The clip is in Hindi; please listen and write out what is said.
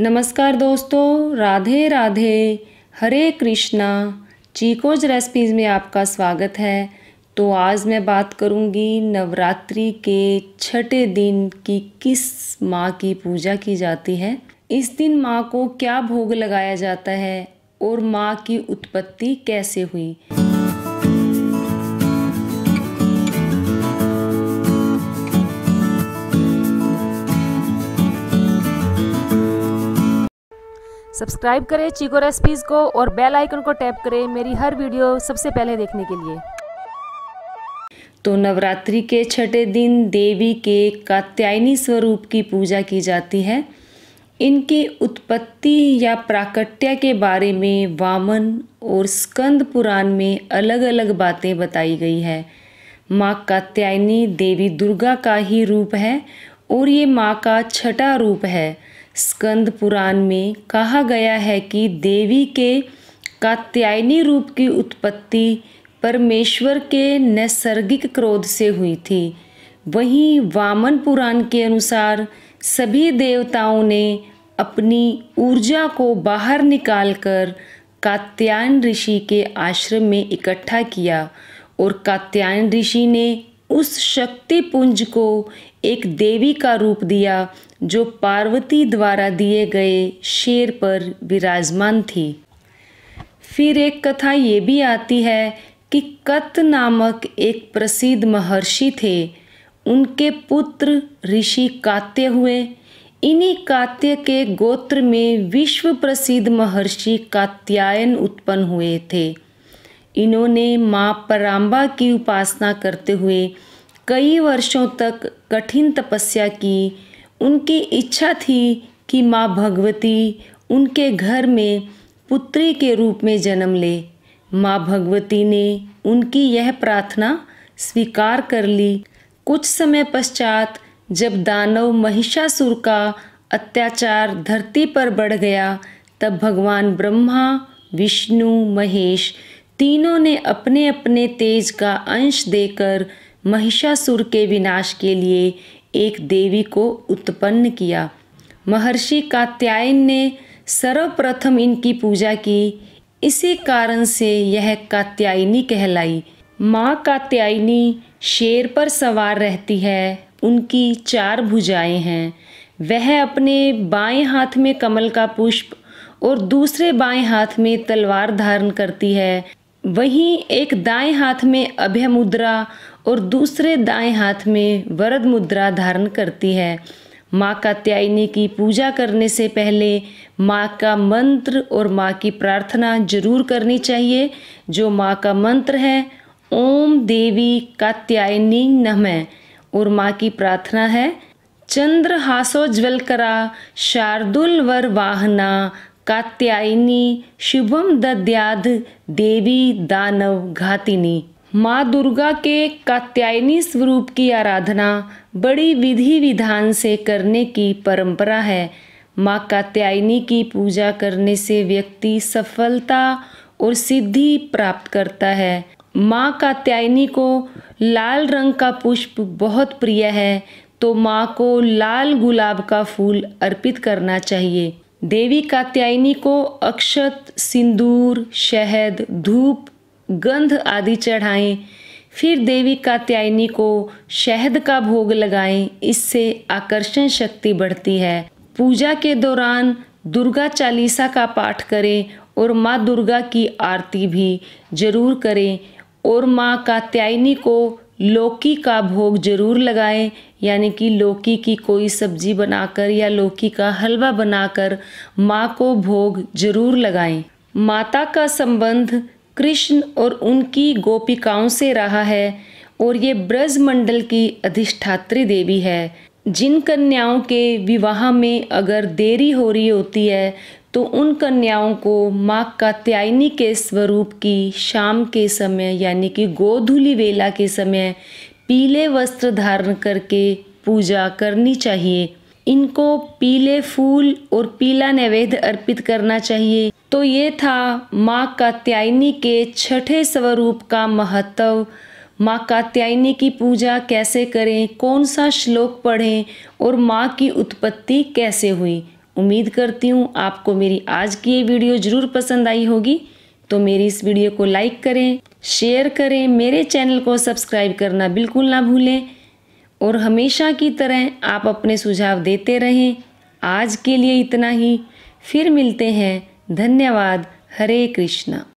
नमस्कार दोस्तों राधे राधे हरे कृष्णा चीकोज रेसिपीज़ में आपका स्वागत है तो आज मैं बात करूंगी नवरात्रि के छठे दिन की किस माँ की पूजा की जाती है इस दिन माँ को क्या भोग लगाया जाता है और माँ की उत्पत्ति कैसे हुई सब्सक्राइब करें चीको रेसिपीज़ को और बेल आइकन को टैप करें मेरी हर वीडियो सबसे पहले देखने के लिए तो नवरात्रि के छठे दिन देवी के कात्यायनी स्वरूप की पूजा की जाती है इनकी उत्पत्ति या प्राकट्य के बारे में वामन और स्कंद पुराण में अलग अलग बातें बताई गई है माँ कात्यायनी देवी दुर्गा का ही रूप है और ये माँ का छठा रूप है स्कंद पुराण में कहा गया है कि देवी के कात्यायनी रूप की उत्पत्ति परमेश्वर के नैसर्गिक क्रोध से हुई थी वहीं वामन पुराण के अनुसार सभी देवताओं ने अपनी ऊर्जा को बाहर निकालकर कात्यायन ऋषि के आश्रम में इकट्ठा किया और कात्यायन ऋषि ने उस शक्ति पुंज को एक देवी का रूप दिया जो पार्वती द्वारा दिए गए शेर पर विराजमान थी फिर एक कथा ये भी आती है कि कत नामक एक प्रसिद्ध महर्षि थे उनके पुत्र ऋषि कात्य हुए इन्हीं कात्य के गोत्र में विश्व प्रसिद्ध महर्षि कात्यायन उत्पन्न हुए थे इन्होंने माँ पराम्बा की उपासना करते हुए कई वर्षों तक कठिन तपस्या की उनकी इच्छा थी कि माँ भगवती उनके घर में पुत्री के रूप में जन्म ले माँ भगवती ने उनकी यह प्रार्थना स्वीकार कर ली कुछ समय पश्चात जब दानव महिषासुर का अत्याचार धरती पर बढ़ गया तब भगवान ब्रह्मा विष्णु महेश तीनों ने अपने अपने तेज का अंश देकर महिषासुर के विनाश के लिए एक देवी को उत्पन्न किया महर्षि कात्यायन ने सर्वप्रथम इनकी पूजा की इसी कारण से यह कात्यायनी कहलाई माँ कात्यायनी शेर पर सवार रहती है उनकी चार भुजाएं हैं वह अपने बाएं हाथ में कमल का पुष्प और दूसरे बाएं हाथ में तलवार धारण करती है वहीं एक दाएं हाथ में अभय मुद्रा और दूसरे दाएं हाथ में वरद मुद्रा धारण करती है माँ कात्यायनी की पूजा करने से पहले माँ का मंत्र और माँ की प्रार्थना जरूर करनी चाहिए जो माँ का मंत्र है ओम देवी कात्यायनी नमः और माँ की प्रार्थना है चंद्र हासो ज्वल करा शार्दुल वर वाहना कात्यायनी शुभम दद्याध देवी दानव घातिनी माँ दुर्गा के कात्यायनी स्वरूप की आराधना बड़ी विधि विधान से करने की परंपरा है माँ कात्यायनी की पूजा करने से व्यक्ति सफलता और सिद्धि प्राप्त करता है माँ कात्यायनी को लाल रंग का पुष्प बहुत प्रिय है तो माँ को लाल गुलाब का फूल अर्पित करना चाहिए देवी कात्यायनी को अक्षत सिंदूर शहद धूप गंध आदि चढ़ाएं फिर देवी कात्यायनी को शहद का भोग लगाएं इससे आकर्षण शक्ति बढ़ती है पूजा के दौरान दुर्गा चालीसा का पाठ करें और माँ दुर्गा की आरती भी जरूर करें और माँ कात्यायनी को लौकी का भोग ज़रूर लगाएं यानी कि लौकी की कोई सब्जी बनाकर या लौकी का हलवा बनाकर माँ को भोग जरूर लगाएं माता का संबंध कृष्ण और उनकी गोपिकाओं से रहा है और ये ब्रजमंडल की अधिष्ठात्री देवी है जिन कन्याओं के विवाह में अगर देरी हो रही होती है तो उन कन्याओं को माँ कात्यायनी के स्वरूप की शाम के समय यानी कि गोधूली वेला के समय पीले वस्त्र धारण करके पूजा करनी चाहिए इनको पीले फूल और पीला नैवेद्य अर्पित करना चाहिए तो ये था माँ कात्यायनी के छठे स्वरूप का महत्व माँ कात्यायनी की पूजा कैसे करें कौन सा श्लोक पढ़ें और माँ की उत्पत्ति कैसे हुई उम्मीद करती हूँ आपको मेरी आज की ये वीडियो ज़रूर पसंद आई होगी तो मेरी इस वीडियो को लाइक करें शेयर करें मेरे चैनल को सब्सक्राइब करना बिल्कुल ना भूलें और हमेशा की तरह आप अपने सुझाव देते रहें आज के लिए इतना ही फिर मिलते हैं धन्यवाद हरे कृष्णा